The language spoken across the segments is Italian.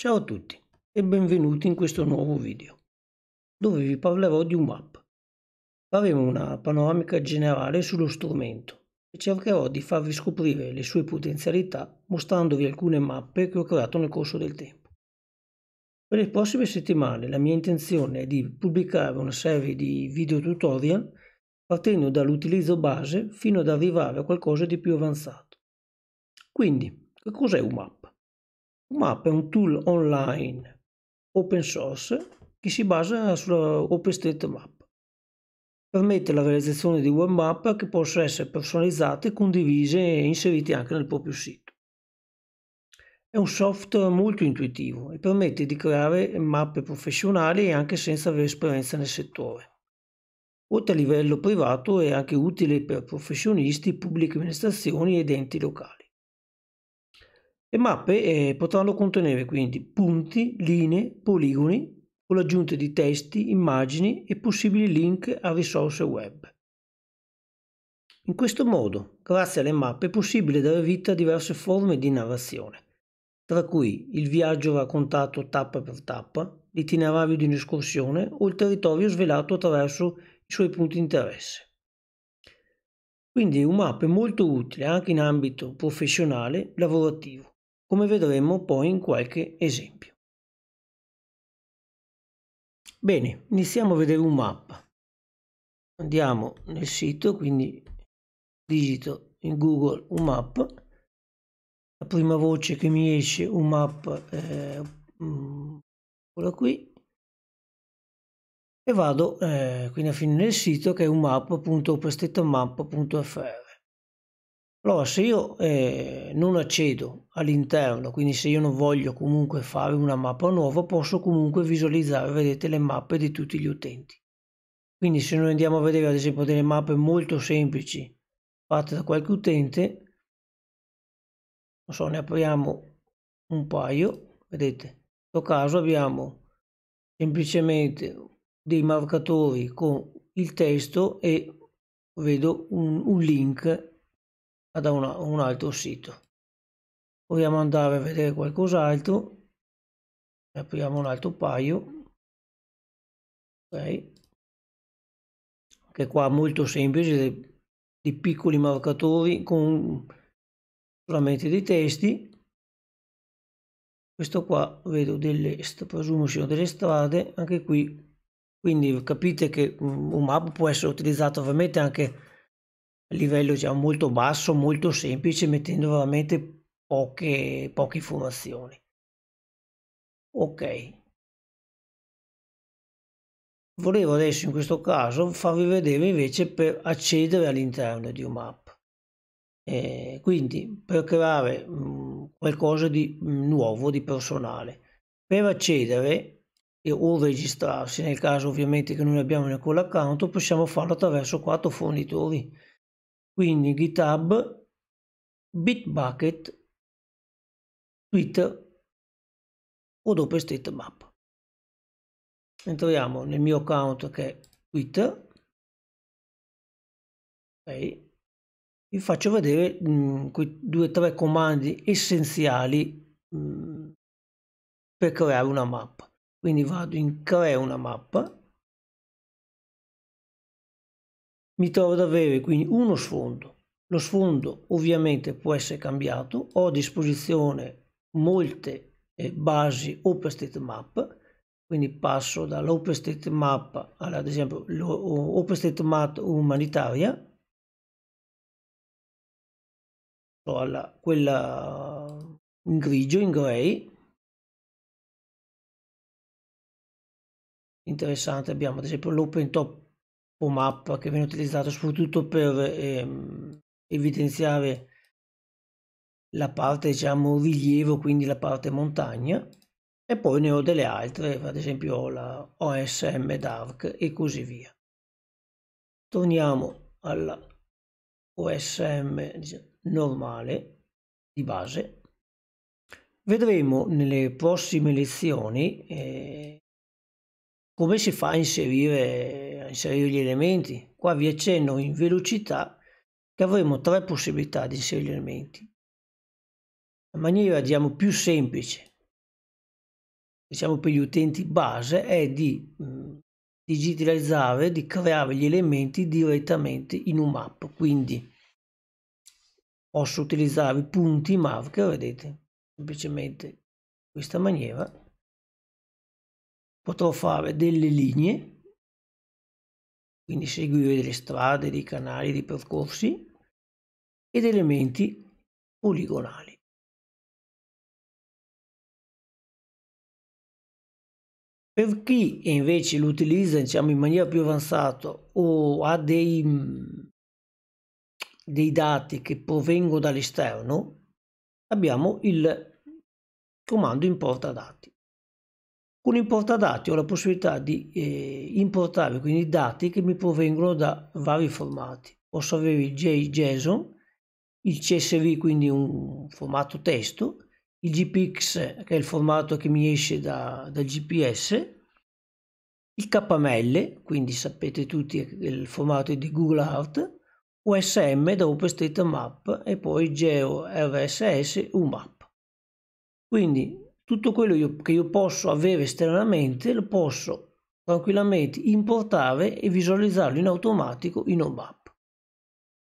Ciao a tutti e benvenuti in questo nuovo video dove vi parlerò di un map. Faremo una panoramica generale sullo strumento e cercherò di farvi scoprire le sue potenzialità mostrandovi alcune mappe che ho creato nel corso del tempo. Per le prossime settimane la mia intenzione è di pubblicare una serie di video tutorial partendo dall'utilizzo base fino ad arrivare a qualcosa di più avanzato. Quindi, che cos'è un map? Map è un tool online open source che si basa sulla OpenStreetMap. Permette la realizzazione di web map che possono essere personalizzate, condivise e inserite anche nel proprio sito. È un software molto intuitivo e permette di creare mappe professionali anche senza avere esperienza nel settore. Oltre a livello privato è anche utile per professionisti, pubbliche amministrazioni ed enti locali. Le mappe eh, potranno contenere quindi punti, linee, poligoni con l'aggiunta di testi, immagini e possibili link a risorse web. In questo modo, grazie alle mappe, è possibile dare vita a diverse forme di narrazione, tra cui il viaggio raccontato tappa per tappa, l'itinerario di un'escursione o il territorio svelato attraverso i suoi punti di interesse. Quindi un map è molto utile anche in ambito professionale lavorativo, come vedremo poi in qualche esempio. Bene, iniziamo a vedere un mappa. Andiamo nel sito, quindi digito in Google un mappa. La prima voce che mi esce un mappa è eh, mm, quella qui. E vado eh, quindi a fine del sito che è un unmap.openstatemap.fr allora, se io eh, non accedo all'interno, quindi se io non voglio comunque fare una mappa nuova, posso comunque visualizzare, vedete, le mappe di tutti gli utenti. Quindi se noi andiamo a vedere ad esempio delle mappe molto semplici fatte da qualche utente, non so, ne apriamo un paio, vedete, in questo caso abbiamo semplicemente dei marcatori con il testo e vedo un, un link ad un altro sito vogliamo andare a vedere qualcos'altro apriamo un altro paio ok che qua molto semplice dei, piccoli marcatori con solamente dei testi questo qua vedo delle presumo siano delle strade anche qui quindi capite che un map può essere utilizzato ovviamente anche livello già diciamo, molto basso, molto semplice, mettendo veramente poche, poche informazioni. Ok. Volevo adesso in questo caso farvi vedere invece per accedere all'interno di UMAP. Eh, quindi per creare mh, mm, qualcosa di mh, mm, nuovo, di personale. Per accedere e, o registrarsi, nel caso ovviamente che non abbiamo neanche l'account, possiamo farlo attraverso quattro fornitori quindi GitHub, Bitbucket, Twitter od OpenStateMap. Entriamo nel mio account che è Twitter. Okay. Vi faccio vedere mh, mm, quei due o tre comandi essenziali mh, mm, per creare una mappa. Quindi vado in crea una mappa mi trovo ad avere quindi uno sfondo. Lo sfondo ovviamente può essere cambiato, ho a disposizione molte eh, basi OpenStateMap, quindi passo dall'OpenStateMap ad esempio l'OpenStateMap umanitaria, alla, quella in grigio, in grey, interessante abbiamo ad esempio l'open top o mappa che viene utilizzato soprattutto per ehm, evidenziare la parte diciamo rilievo quindi la parte montagna e poi ne ho delle altre ad esempio la OSM Dark e così via torniamo alla OSM normale di base vedremo nelle prossime lezioni eh, come si fa a inserire inserire gli elementi. Qua vi accenno in velocità che avremo tre possibilità di inserire gli elementi. La maniera diciamo, più semplice, diciamo per gli utenti base, è di mm, digitalizzare, di creare gli elementi direttamente in un map. Quindi posso utilizzare i punti marker, vedete, semplicemente in questa maniera. Potrò fare delle linee quindi seguire delle strade, dei canali, dei percorsi ed elementi poligonali. Per chi invece lo utilizza diciamo, in maniera più avanzata o ha dei, mm, dei dati che provengono dall'esterno, abbiamo il comando importa dati un importadati ho la possibilità di eh, importare quindi dati che mi provengono da vari formati. Posso avere il JSON, il CSV quindi un formato testo, il GPX che è il formato che mi esce da, dal GPS, il KML, quindi sapete tutti il formato di Google Art, USM da OpenStreetMap e poi GeoRSS UMAP. Quindi tutto quello io, che io posso avere esternamente lo posso tranquillamente importare e visualizzarlo in automatico in OMAP.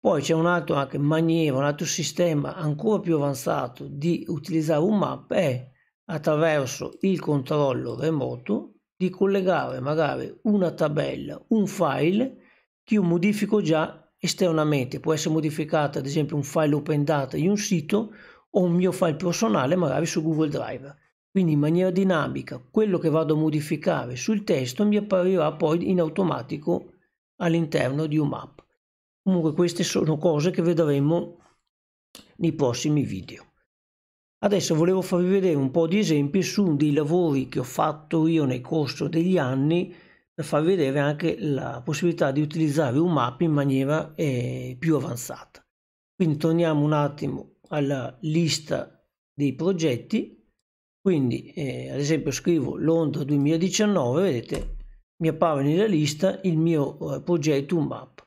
Poi c'è un'altra anche maniera, un altro sistema ancora più avanzato di utilizzare un map è attraverso il controllo remoto di collegare magari una tabella, un file che io modifico già esternamente. Può essere modificato ad esempio un file open data di un sito o un mio file personale magari su Google Drive quindi in maniera dinamica quello che vado a modificare sul testo mi apparirà poi in automatico all'interno di un map. Comunque queste sono cose che vedremo nei prossimi video. Adesso volevo farvi vedere un po' di esempi su dei lavori che ho fatto io nel corso degli anni per far vedere anche la possibilità di utilizzare un map in maniera eh, più avanzata. Quindi torniamo un attimo alla lista dei progetti quindi, eh, ad esempio, scrivo Londra 2019, vedete, mi appare nella lista il mio eh, progetto UMAP.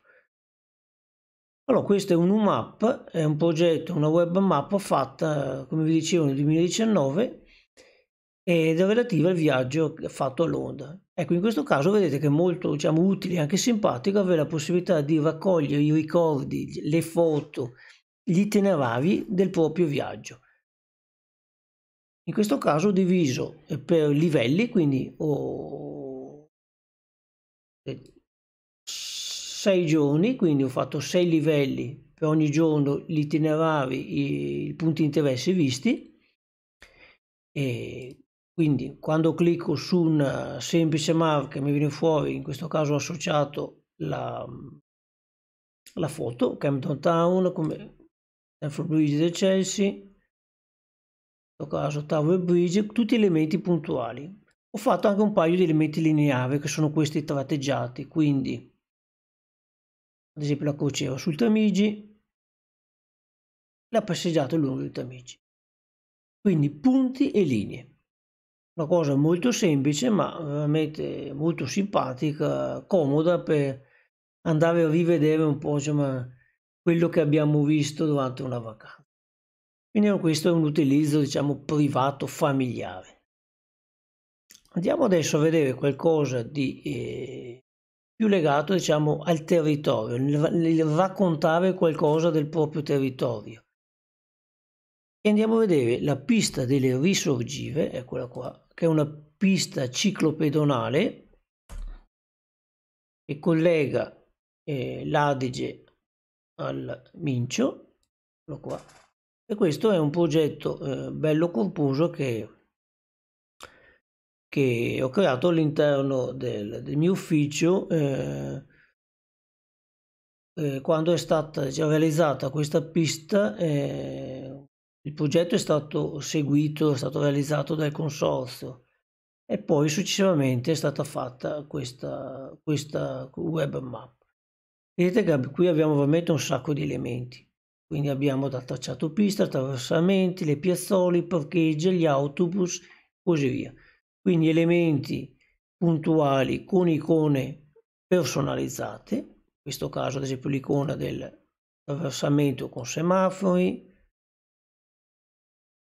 Allora, questo è un UMAP, è un progetto, una web map fatta, come vi dicevo, nel 2019 ed è relativa al viaggio fatto a Londra. Ecco, in questo caso vedete che è molto diciamo, utile e anche simpatico avere la possibilità di raccogliere i ricordi, le foto, gli itinerari del proprio viaggio in questo caso diviso per livelli, quindi ho oh, sei giorni, quindi ho fatto sei livelli per ogni giorno gli itinerari, i punti di interesse visti. E quindi quando clicco su una semplice marca mi viene fuori, in questo caso ho associato la, la foto, Campton Town, come Stanford Bridge del Chelsea, questo caso tra e bridge tutti elementi puntuali ho fatto anche un paio di elementi lineari che sono questi tratteggiati quindi ad esempio la crociera sul Tamigi la passeggiata lungo il Tamigi quindi punti e linee una cosa molto semplice ma veramente molto simpatica comoda per andare a rivedere un po' insomma, quello che abbiamo visto durante una vacanza quindi questo è un utilizzo diciamo privato familiare. Andiamo adesso a vedere qualcosa di eh, più legato diciamo al territorio, nel, raccontare qualcosa del proprio territorio. E andiamo a vedere la pista delle risorgive, eccola qua, che è una pista ciclopedonale che collega eh, l'Adige al Mincio, eccolo qua, e questo è un progetto eh, bello corposo che, che, ho creato all'interno del, del mio ufficio eh, eh, quando è stata già realizzata questa pista. Eh, il progetto è stato seguito, è stato realizzato dal consorzio e poi successivamente è stata fatta questa, questa web map. Vedete che qui abbiamo veramente un sacco di elementi. Quindi abbiamo da tracciato pista, attraversamenti, le piazzole, i parcheggi, gli autobus, così via. Quindi elementi puntuali con icone personalizzate, in questo caso ad esempio l'icona del attraversamento con semafori,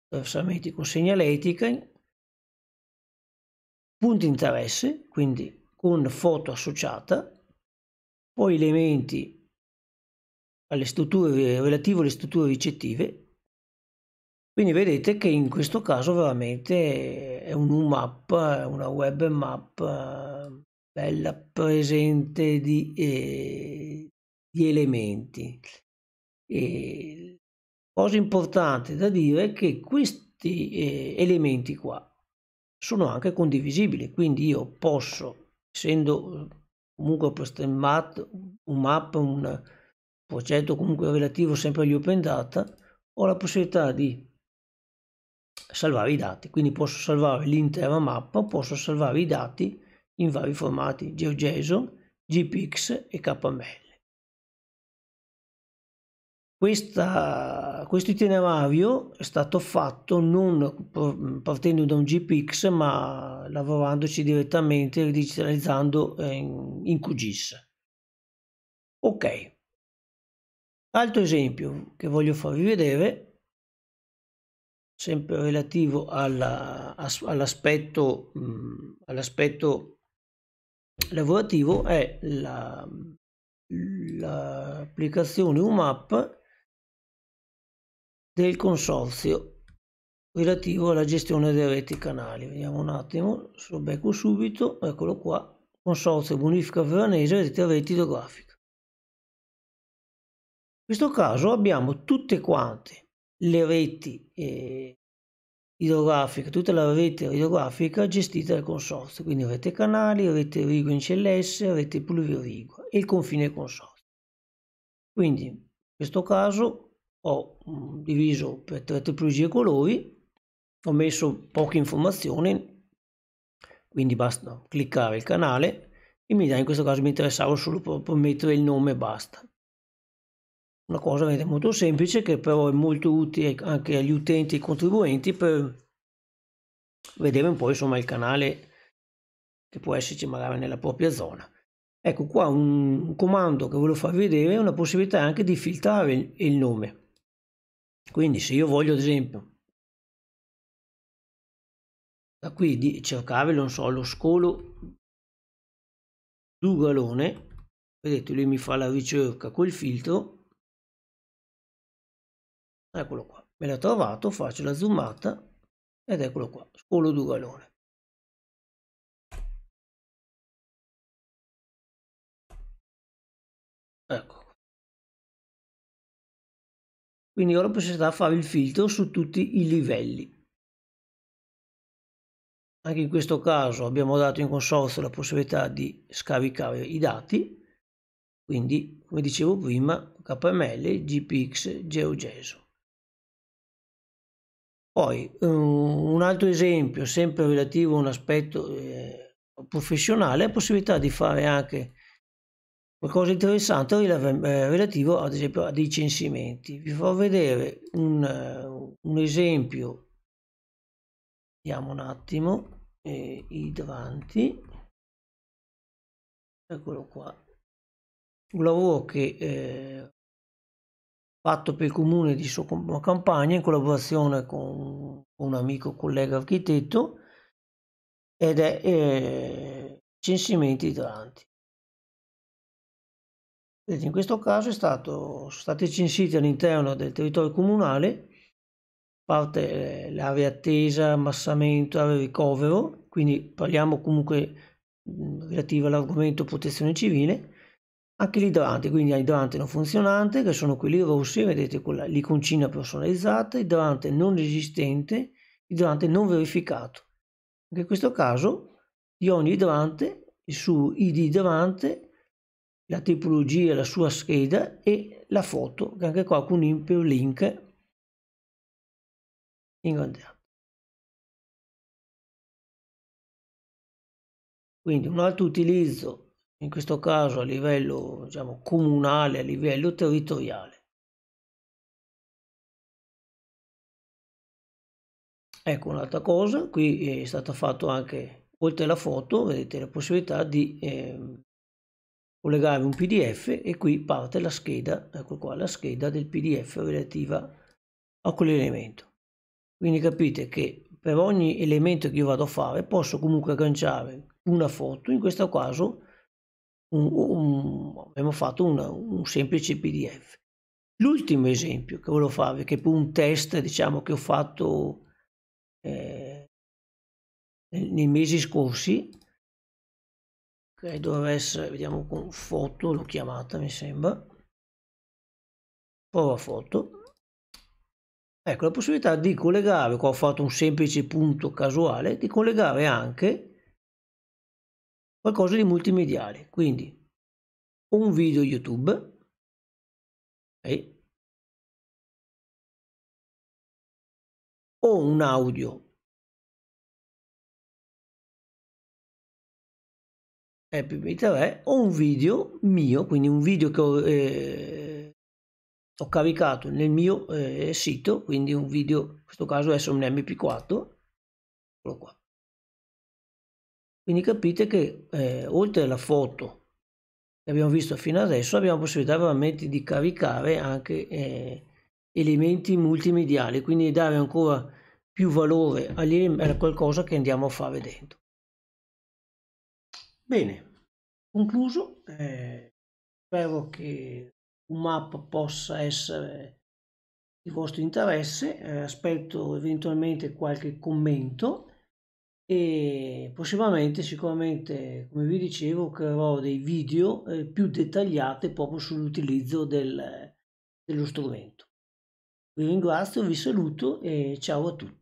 attraversamenti con segnaletica, punti interesse, quindi con foto associata, poi elementi alle strutture, relativo alle strutture ricettive. Quindi vedete che in questo caso veramente è un UMAP, una web map eh, bella presente di, eh, di elementi. E cosa importante da dire è che questi eh, elementi qua sono anche condivisibili, quindi io posso, essendo comunque un map, un, progetto comunque relativo sempre agli open data, ho la possibilità di salvare i dati, quindi posso salvare l'intera mappa, posso salvare i dati in vari formati GeoJSON, GPX e KML. Questa, questo itinerario è stato fatto non partendo da un GPX ma lavorandoci direttamente digitalizzando eh, in, in QGIS. Ok, Altro esempio che voglio farvi vedere, sempre relativo all'aspetto, all lavorativo, è l'applicazione UMAP del consorzio relativo alla gestione delle reti canali. Vediamo un attimo, lo becco subito, eccolo qua, consorzio bonifica veranese rete reti idrografiche questo caso abbiamo tutte quante le reti eh, idrografiche, tutta la rete idrografica gestita dal consorzio, quindi rete canali, rete Rigo in CLS, rete Pluvio e il confine consorzio. Quindi in questo caso ho mm, diviso per tre tipologie colori, ho messo poche informazioni, quindi basta cliccare il canale e mi dà in questo caso mi interessava solo per mettere il nome e basta una cosa veramente molto semplice che però è molto utile anche agli utenti e contribuenti per vedere un po' insomma il canale che può esserci magari nella propria zona. Ecco qua un comando che volevo far vedere è una possibilità anche di filtrare il nome. Quindi se io voglio ad esempio da qui di cercare, non so, lo scolo Dugalone, vedete lui mi fa la ricerca col filtro eccolo qua me l'ha trovato faccio la zoomata ed eccolo qua scolo galone ecco quindi ora possiamo fare il filtro su tutti i livelli anche in questo caso abbiamo dato in consorzio la possibilità di scaricare i dati quindi come dicevo prima KML, GPX, GeoGeso poi un altro esempio, sempre relativo a un aspetto eh, professionale, è la possibilità di fare anche qualcosa di interessante eh, relativo ad esempio a dei censimenti. Vi farò vedere un, un esempio, vediamo un attimo, eh, idranti, eccolo qua, un lavoro che eh, fatto per il comune di sua Campania in collaborazione con un amico collega architetto ed è eh, censimenti idranti. In questo caso stato, sono stati censiti all'interno del territorio comunale parte eh, l'area attesa, ammassamento, area ricovero, quindi parliamo comunque relativo all'argomento protezione civile, anche gli quindi idrante non funzionante che sono quelli rossi, vedete con l'iconcina personalizzata, idrante non esistente, idrante non verificato. Anche in questo caso di ogni idrante, il suo id idrante, la tipologia, la sua scheda e la foto, che anche qua con hyperlink ingrandiamo. Quindi un altro utilizzo in questo caso a livello diciamo, comunale, a livello territoriale. Ecco un'altra cosa, qui eh, è stata fatta anche, oltre alla foto, vedete la possibilità di eh, collegare un PDF e qui parte la scheda, ecco qua la scheda del PDF relativa a quell'elemento. Quindi capite che per ogni elemento che io vado a fare posso comunque agganciare una foto, in questo caso un, un, abbiamo fatto una, un semplice PDF. L'ultimo esempio che volevo farvi, che è un test diciamo, che ho fatto eh, nei mesi scorsi, credo doveva essere, vediamo con foto, l'ho chiamata mi sembra, prova foto, ecco la possibilità di collegare, qua ho fatto un semplice punto casuale, di collegare anche qualcosa di multimediale, quindi un video YouTube, okay, o un audio MP3 o un video mio, quindi un video che ho, eh, ho caricato nel mio eh, sito, quindi un video, in questo caso adesso un MP4, eccolo qua. Quindi capite che eh, oltre alla foto che abbiamo visto fino adesso abbiamo possibilità veramente di caricare anche eh, elementi multimediali, quindi dare ancora più valore a qualcosa che andiamo a fare dentro. Bene, concluso, eh, spero che un map possa essere di vostro interesse, eh, aspetto eventualmente qualche commento e prossimamente sicuramente come vi dicevo creerò dei video eh, più dettagliati proprio sull'utilizzo del, dello strumento vi ringrazio vi saluto e ciao a tutti